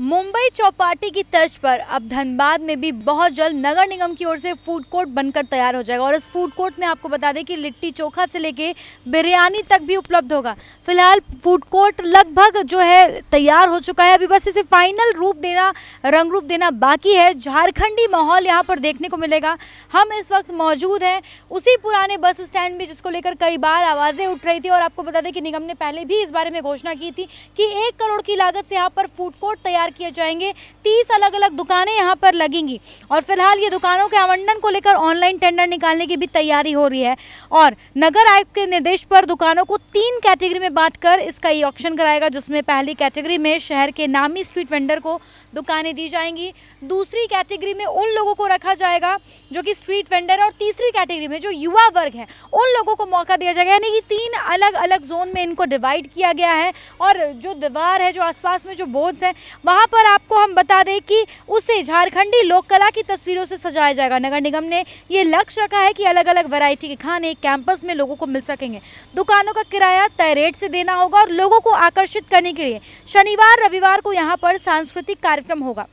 मुंबई चौपाटी की तर्ज पर अब धनबाद में भी बहुत जल्द नगर निगम की ओर से फूड कोर्ट बनकर तैयार हो जाएगा और इस फूड कोर्ट में आपको बता दें कि लिट्टी चोखा से लेके बिरयानी तक भी उपलब्ध होगा फिलहाल फूड कोर्ट लगभग जो है तैयार हो चुका है अभी बस इसे फाइनल रूप देना रंग रूप देना बाकी है झारखंडी माहौल यहाँ पर देखने को मिलेगा हम इस वक्त मौजूद हैं उसी पुराने बस स्टैंड में जिसको लेकर कई बार आवाज़ें उठ रही थी और आपको बता दें कि निगम ने पहले भी इस बारे में घोषणा की थी कि एक करोड़ की लागत से यहाँ पर फूड कोर्ट तैयार तैयार किए जाएंगे तीस अलग अलग दुकानें यहाँ पर लगेंगी और फिलहाल ये दुकानों के आवंटन को लेकर ऑनलाइन टेंडर निकालने की भी तैयारी हो रही है और नगर आयुक्त के निर्देश पर दुकानों को तीन कैटेगरी में बांटकर इसका ई ऑप्शन कराएगा जिसमें पहली कैटेगरी में शहर के नामी स्ट्रीट वेंडर को दुकानें दी जाएंगी दूसरी कैटेगरी में उन लोगों को रखा जाएगा जो कि स्ट्रीट वेंडर है और तीसरी कैटेगरी में जो युवा वर्ग है उन लोगों को मौका दिया जाएगा यानी कि तीन अलग अलग जोन में इनको डिवाइड किया गया है और जो दीवार है जो आसपास में जो बोर्ड्स हैं वहाँ पर आपको हम बता दें कि उसे झारखंडी लोक कला की तस्वीरों से सजाया जाएगा नगर निगम ने ये लक्ष्य रखा है कि अलग अलग वैरायटी के खाने कैंपस में लोगों को मिल सकेंगे दुकानों का किराया तय रेट से देना होगा और लोगों को आकर्षित करने के लिए शनिवार रविवार को यहाँ पर सांस्कृतिक कार्यक्रम होगा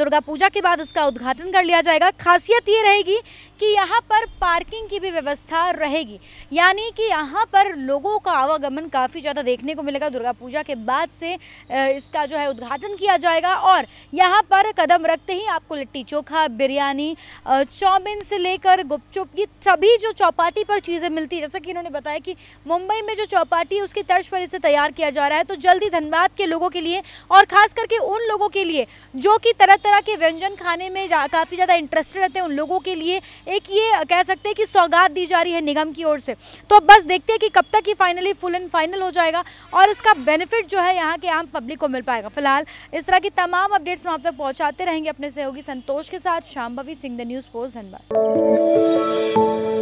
दुर्गा पूजा के बाद इसका उद्घाटन कर लिया जाएगा खासियत ये रहेगी कि यहाँ पर पार्किंग की भी व्यवस्था रहेगी यानी कि यहाँ पर लोगों का आवागमन काफ़ी ज़्यादा देखने को मिलेगा दुर्गा पूजा के बाद से इसका जो है उद्घाटन किया जाएगा और यहाँ पर कदम रखते ही आपको लिट्टी चोखा बिरयानी चौमिन से लेकर गुपचुप ये सभी जो चौपाटी पर चीज़ें मिलती है जैसा कि इन्होंने बताया कि मुंबई में जो चौपाटी है उसकी तर्ज पर इसे तैयार किया जा रहा है तो जल्द ही धनबाद के लोगों के लिए और खास करके उन लोगों के लिए जो कि तरह तरह के व्यंजन खाने में काफ़ी ज़्यादा इंटरेस्टेड रहते हैं उन लोगों के लिए एक ये कह सकते हैं कि सौगात दी जा रही है निगम की ओर से तो बस देखते हैं कि कब तक ये फाइनली फुल एंड फाइनल हो जाएगा और इसका बेनिफिट जो है यहाँ के आम पब्लिक को मिल पाएगा फिलहाल इस तरह की तमाम अपडेट्स हम आप तक पहुँचाते रहेंगे अपने सहयोगी संतोष के साथ Shambhavi Singh the News Post Dhanbad